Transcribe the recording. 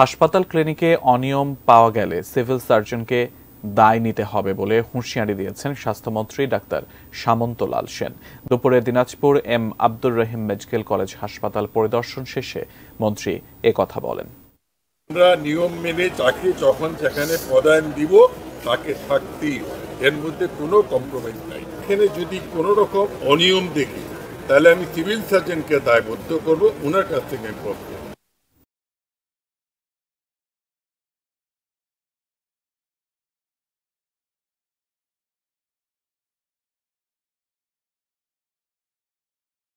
হাসপাতাল ক্লিনিকে অনিয়ম পাওয়া গেলে সিভিল সার্জনকে দায় নিতে হবে বলে হুঁশিয়ারি দিয়েছেন স্বাস্থ্যমন্ত্রী ডাক্তার সামন্তলাল সেন দুপুরে Dinajpur M Abdur Rahim medical college হাসপাতাল পরিদর্শন শেষে মন্ত্রী কথা বলেন আমরা নিয়ম মেনে তাকে যখন যেখানে পদায়ন দিব তাকে থাকতেই এর মধ্যে কোনো কম্প্রোমাইজ নাই এখানে যদি কোনো রকম অনিয়ম দেখি তাহলে আমি সিভিল সার্জনকে দায়বদ্ধ করবো ওনার কাছ থেকে আমি